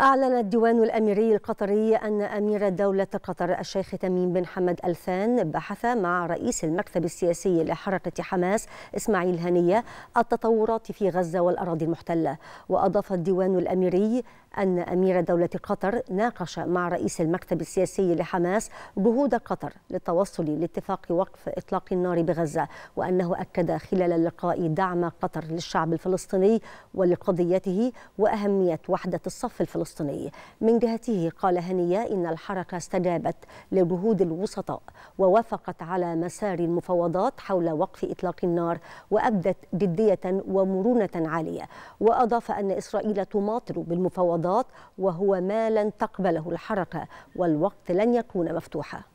أعلن الديوان الأميري القطري أن أمير دولة قطر الشيخ تميم بن حمد الثان بحث مع رئيس المكتب السياسي لحركة حماس إسماعيل هنية التطورات في غزة والأراضي المحتلة وأضاف الديوان الأميري أن أمير دولة قطر ناقش مع رئيس المكتب السياسي لحماس جهود قطر للتوصل لاتفاق وقف إطلاق النار بغزة وأنه أكد خلال اللقاء دعم قطر للشعب الفلسطيني ولقضيته وأهمية وحدة الصف الفلسطيني الفلسطيني من جهته قال هنية إن الحركة استجابت لجهود الوسطاء ووافقت على مسار المفاوضات حول وقف إطلاق النار وأبدت جدية ومرونة عالية وأضاف أن إسرائيل تماطل بالمفاوضات وهو ما لن تقبله الحركة والوقت لن يكون مفتوحا